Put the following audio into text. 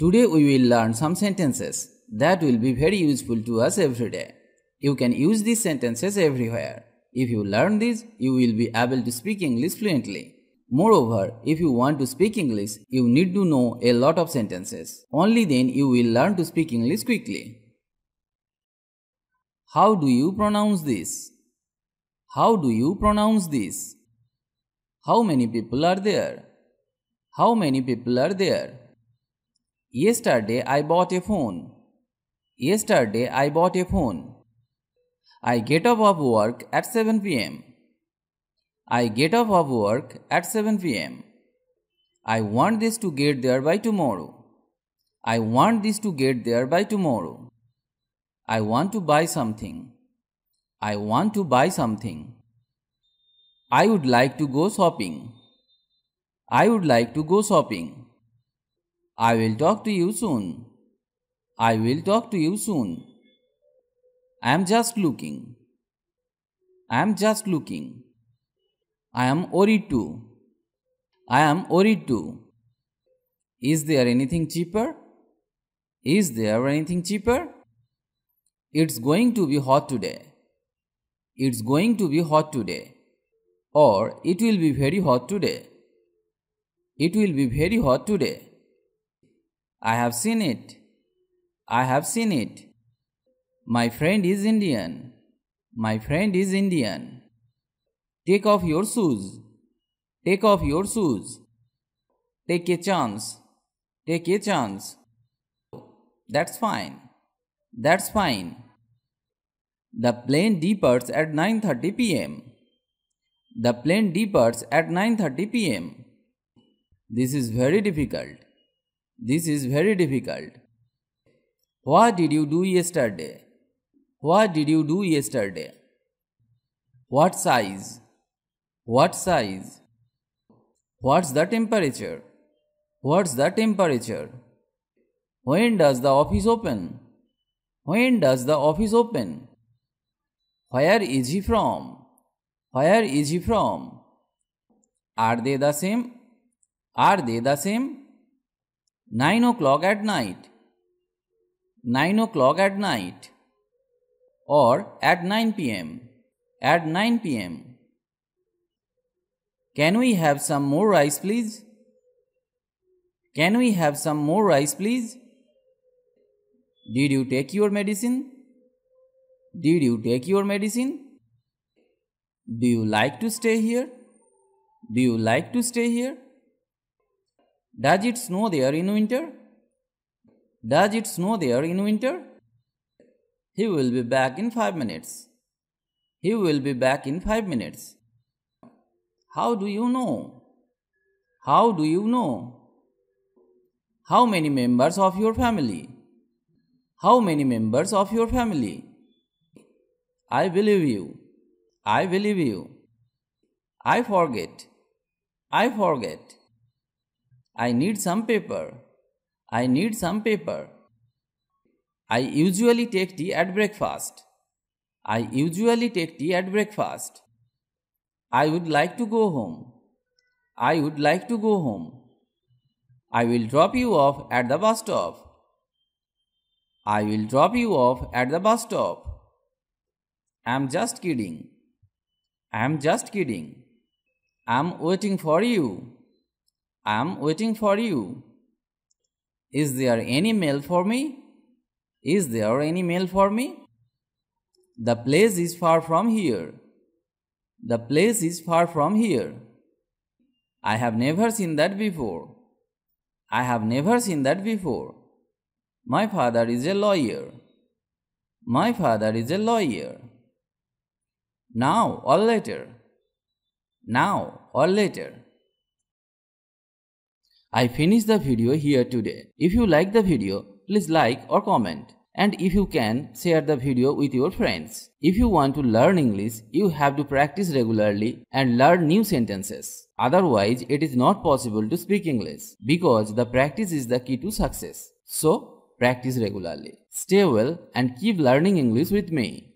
Today we will learn some sentences that will be very useful to us every day. You can use these sentences everywhere. If you learn these, you will be able to speak English fluently. Moreover, if you want to speak English, you need to know a lot of sentences. Only then you will learn to speak English quickly. How do you pronounce this? How do you pronounce this? How many people are there? How many people are there? Yesterday I bought a phone. Yesterday I bought a phone. I get up of work at 7 pm. I get up of work at 7 pm. I want this to get there by tomorrow. I want this to get there by tomorrow. I want to buy something. I want to buy something. I would like to go shopping. I would like to go shopping. I will talk to you soon. I will talk to you soon. I am just looking. I am just looking. I am worried too. I am worried too. Is there anything cheaper? Is there anything cheaper? It's going to be hot today. It's going to be hot today. Or it will be very hot today. It will be very hot today. I have seen it. I have seen it. My friend is Indian. My friend is Indian. Take off your shoes. Take off your shoes. Take a chance. Take a chance. That's fine. That's fine. The plane departs at 9:30 p.m. The plane departs at 9:30 p.m. This is very difficult. This is very difficult. What did you do yesterday? What did you do yesterday? What size? What size? What's the temperature? What's the temperature? When does the office open? When does the office open? Where is he from? Where is he from? Are they the same? Are they the same? 9 o'clock at night 9 o'clock at night or at 9 pm at 9 pm can we have some more rice please can we have some more rice please did you take your medicine did you take your medicine do you like to stay here do you like to stay here does it snow there in winter? Does it snow there in winter? He will be back in five minutes. He will be back in five minutes. How do you know? How do you know? How many members of your family? How many members of your family? I believe you. I believe you. I forget. I forget. I need some paper. I need some paper. I usually take tea at breakfast. I usually take tea at breakfast. I would like to go home. I would like to go home. I will drop you off at the bus stop. I will drop you off at the bus stop. I'm just kidding. I'm just kidding. I'm waiting for you. I am waiting for you. Is there any mail for me? Is there any mail for me? The place is far from here. The place is far from here. I have never seen that before. I have never seen that before. My father is a lawyer. My father is a lawyer. Now or later. Now or later. I finish the video here today. If you like the video, please like or comment. And if you can, share the video with your friends. If you want to learn English, you have to practice regularly and learn new sentences. Otherwise, it is not possible to speak English because the practice is the key to success. So, practice regularly. Stay well and keep learning English with me.